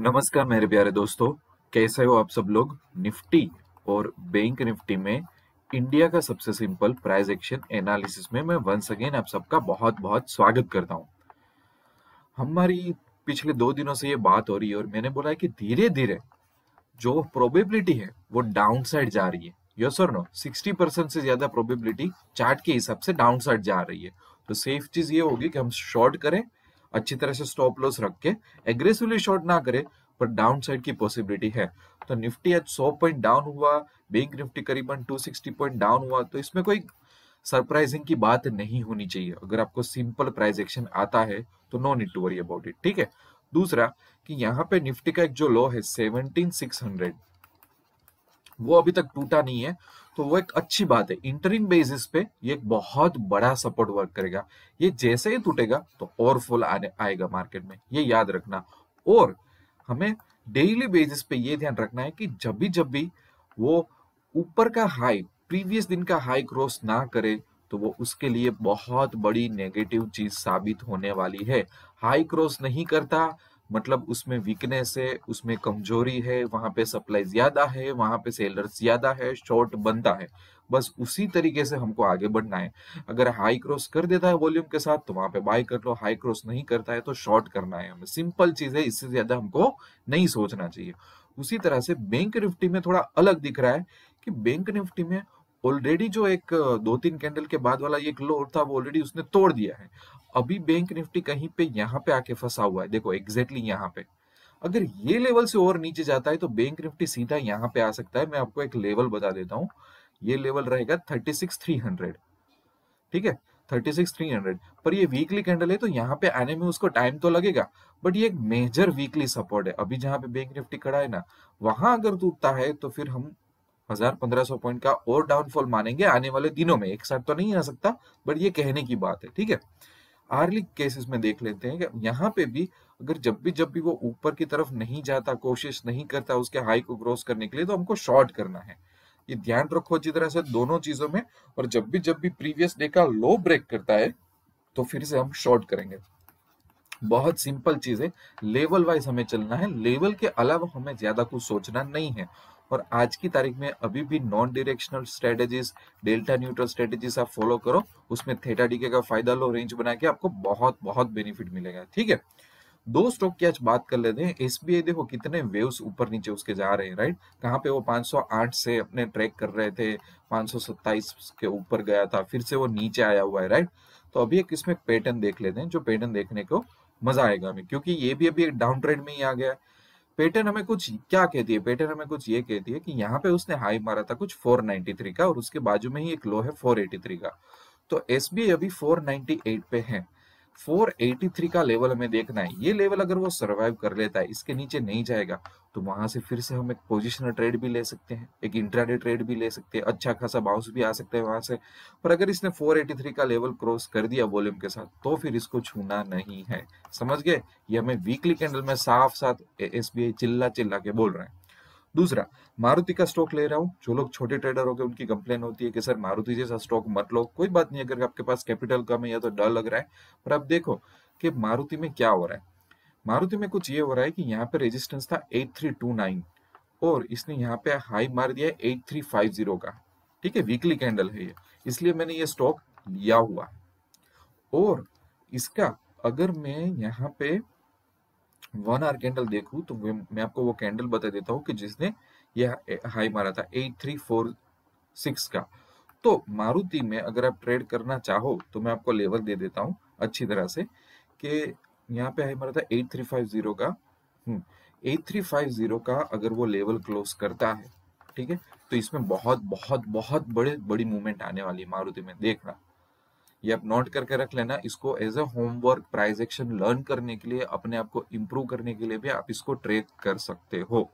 नमस्कार मेरे प्यारे दोस्तों कैसे हो आप सब लोग निफ्टी और बैंक निफ्टी में इंडिया का सबसे सिंपल प्राइस एक्शन एनालिसिस में मैं वंस अगेन आप सबका बहुत बहुत स्वागत करता हूं हमारी पिछले दो दिनों से ये बात हो रही है और मैंने बोला है कि धीरे धीरे जो प्रोबेबिलिटी है वो डाउन साइड जा रही है यस और नो 60 परसेंट से ज्यादा प्रोबेबिलिटी चार्ट के हिसाब से डाउन साइड जा रही है तो सेफ चीज ये होगी कि हम शॉर्ट करें अच्छी तरह से स्टॉप लॉस रख के एग्रेसिवली शॉर्ट ना करे पर डाउन साइड की पॉसिबिलिटी है तो निफ्टी आज 100 पॉइंट डाउन हुआ बैंक निफ्टी करीबन 260 पॉइंट डाउन हुआ तो इसमें कोई सरप्राइजिंग की बात नहीं होनी चाहिए अगर आपको सिंपल प्राइस एक्शन आता है तो no need to worry about it ठीक है दूसरा कि यहाँ पे निफ्टी का एक जो लो है सेवनटीन सिक्स हंड्रेड वो अभी तक टूटा नहीं है तो वो एक अच्छी बात है इंटरिंग बेसिस पे ये एक बहुत बड़ा सपोर्ट वर्क करेगा ये जैसे ही टूटेगा तो और फुल आने आएगा मार्केट में ये याद रखना और हमें डेली बेसिस पे ये ध्यान रखना है कि जब भी जब भी वो ऊपर का हाई प्रीवियस दिन का हाई क्रॉस ना करे तो वो उसके लिए बहुत बड़ी नेगेटिव चीज साबित होने वाली है हाई क्रॉस नहीं करता मतलब उसमें वीकनेस है उसमें कमजोरी है वहां पे सप्लाई ज्यादा है वहां पे सेलर ज्यादा है शॉर्ट बनता है बस उसी तरीके से हमको आगे बढ़ना है अगर हाई क्रॉस कर देता है वॉल्यूम के साथ तो वहां पे बाय कर लो हाई क्रॉस नहीं करता है तो शॉर्ट करना है हमें सिंपल चीज है इससे ज्यादा हमको नहीं सोचना चाहिए उसी तरह से बैंक निफ्टी में थोड़ा अलग दिख रहा है कि बैंक निफ्टी में ऑलरेडी जो एक दो तीन कैंडल के बाद वाला एक लोड था वो ऑलरेडी उसने तोड़ दिया है अभी बैंक निफ्टी कहीं पे यहाँ पे आके फंसा हुआ है देखो एग्जैक्टली exactly यहाँ पे अगर ये लेवल से और नीचे जाता है तो बैंक निफ्टी सीधा यहाँ पे आ सकता है मैं आपको एक लेवल बता देता हूँ ये लेवल रहेगा थर्टी ठीक है 36300 पर ये वीकली कैंडल है तो यहाँ पे आने में उसको टाइम तो लगेगा बट ये एक मेजर वीकली सपोर्ट है अभी जहाँ पे बैंक निफ्टी खड़ा है ना वहां अगर टूटता है तो फिर हम हजार पंद्रह सौ पॉइंट का और डाउनफॉल मानेंगे आने वाले दिनों में एक साथ तो नहीं आ सकता बट ये कहने की बात है ठीक है आर्ली केसेस में देख लेते हैं कि यहाँ पे भी अगर जब भी जब भी वो ऊपर की तरफ नहीं जाता कोशिश नहीं करता उसके हाई को क्रॉस करने के लिए तो हमको शॉर्ट करना है ये ध्यान रखो अच्छी तरह से दोनों चीजों में और जब भी जब भी प्रीवियस डे का लो ब्रेक करता है तो फिर से हम शॉर्ट करेंगे बहुत सिंपल चीज है लेवल वाइज हमें चलना है लेवल के अलावा हमें ज्यादा कुछ सोचना नहीं है और आज की तारीख में अभी भी non directional strategies delta neutral strategies आप फॉलो करो उसमें थेटा डीके का फायदा लो रेंज बना के आपको बहुत बहुत बेनिफिट मिलेगा ठीक है दो स्टॉक की आज बात कर लेते हैं एसबीआई देखो कितने वेव्स ऊपर नीचे उसके जा रहे हैं राइट कहाँ पे वो 508 से अपने ट्रैक कर रहे थे 527 के ऊपर गया था फिर से वो नीचे आया हुआ है राइट तो अभी एक इसमें पैटर्न देख लेते हैं जो पैटर्न देखने को मजा आएगा हमें क्योंकि ये भी अभी एक डाउन ट्रेंड में ही आ गया है पेटर्न हमें कुछ क्या कहती है पेटर्न हमें कुछ ये कहती है कि यहाँ पे उसने हाई मारा था कुछ 493 का और उसके बाजू में ही एक लो है 483 का तो बी अभी 498 पे है 483 का लेवल हमें देखना है ये लेवल अगर वो सरवाइव कर लेता है इसके नीचे नहीं जाएगा तो वहां से फिर से हम एक पोजिशनल ट्रेड भी ले सकते हैं एक इंट्राडे ट्रेड भी ले सकते हैं अच्छा खासा बाउंस भी आ सकता है वहां से पर अगर इसने 483 का लेवल क्रॉस कर दिया वॉल्यूम के साथ तो फिर इसको छूना नहीं है समझ गए ये हमें वीकली कैंडल में साफ साफ एस चिल्ला चिल्ला के बोल रहे हैं दूसरा मारुति का स्टॉक ले रहा हूँ जो लोग छोटे ट्रेडर हो गए उनकी कंप्लेन होती है कि सर मारुति जैसा स्टॉक मत लो कोई बात नहीं अगर आपके पास कैपिटल कम है या तो डर लग रहा है पर आप देखो कि मारुति में क्या हो रहा है मारुति में कुछ ये हो रहा है कि यहाँ पे रेजिस्टेंस था 8329 और इसने यहाँ पे हाई मार दिया 8350 का ठीक है वीकली कैंडल है ये इसलिए मैंने ये स्टॉक लिया हुआ और इसका अगर मैं यहाँ पे वन आर कैंडल देखू तो मैं आपको वो कैंडल बता देता हूँ कि जिसने ये हाई मारा था एट थ्री फोर सिक्स का तो मारुति में अगर आप ट्रेड करना चाहो तो मैं आपको लेवल दे देता हूँ अच्छी तरह से कि यहाँ पे हाई मारा था एट थ्री फाइव जीरो का एट थ्री फाइव जीरो का अगर वो लेवल क्लोज करता है ठीक है तो इसमें बहुत बहुत बहुत बड़े बड़ी मूवमेंट आने वाली है मारुति में देखना ये आप नोट करके रख लेना इसको as a homework price action learn करने के लिए अपने आप को इम्प्रूव करने के लिए भी आप इसको ट्रेक कर सकते हो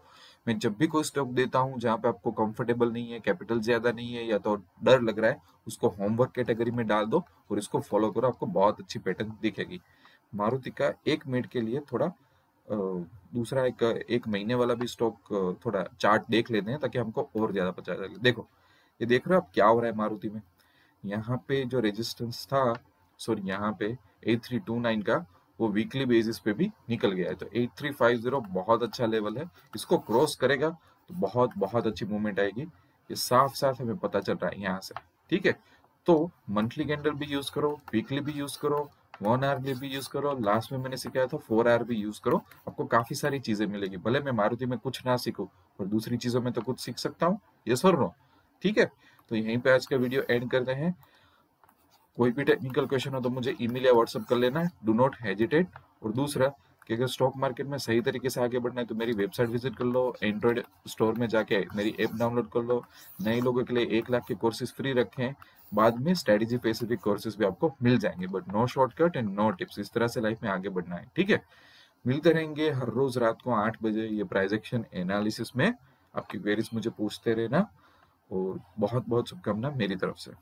मैं जब भी कोई स्टॉक देता हूँ जहाँ पे आपको कंफर्टेबल नहीं है कैपिटल ज्यादा नहीं है या तो डर लग रहा है उसको होमवर्क कैटेगरी में डाल दो और इसको फॉलो करो आपको बहुत अच्छी पैटर्न दिखेगी मारुति का एक मिनट के लिए थोड़ा दूसरा एक एक महीने वाला भी स्टॉक थोड़ा चार्ट देख लेते हैं ताकि हमको और ज्यादा पता चले देखो ये देख रहे हो आप क्या हो रहा है मारुति में यहाँ पे जो रेजिस्टेंस था सॉरी यहाँ पे 8329 का वो वीकली बेसिस पे भी निकल गया है तो 8350 बहुत अच्छा लेवल है इसको क्रॉस करेगा तो बहुत बहुत अच्छी मूवमेंट आएगी ये साफ साफ हमें पता चल रहा है यहाँ से ठीक है तो मंथली कैंडल भी यूज करो वीकली भी यूज करो वन आवर भी यूज करो लास्ट में मैंने सिखाया था फोर आवर भी यूज करो आपको काफी सारी चीजें मिलेगी भले मैं मारुति में कुछ ना सीखू और दूसरी चीजों में तो कुछ सीख सकता हूँ ये सर रो ठीक है तो यहीं पे आज का वीडियो एंड करते हैं कोई भी टेक्निकल क्वेश्चन हो तो मुझे ईमेल या व्हाट्सअप कर लेना डू नॉट हेजिटेट और दूसरा कि अगर स्टॉक मार्केट में सही तरीके से आगे बढ़ना है तो मेरी वेबसाइट विजिट कर लो एंड्रॉयड स्टोर में जाके मेरी ऐप डाउनलोड कर लो नए लोगों के लिए एक लाख के कोर्सेज फ्री रखे हैं बाद में स्ट्रेटेजी स्पेसिफिक कोर्सेज भी आपको मिल जाएंगे but no shortcut and no tips इस तरह से लाइफ में आगे बढ़ना है ठीक है मिलते रहेंगे हर रोज रात को आठ बजे ये प्राइजेक्शन एनालिसिस में आपकी क्वेरीज मुझे पूछते रहना और बहुत बहुत शुभकामना मेरी तरफ से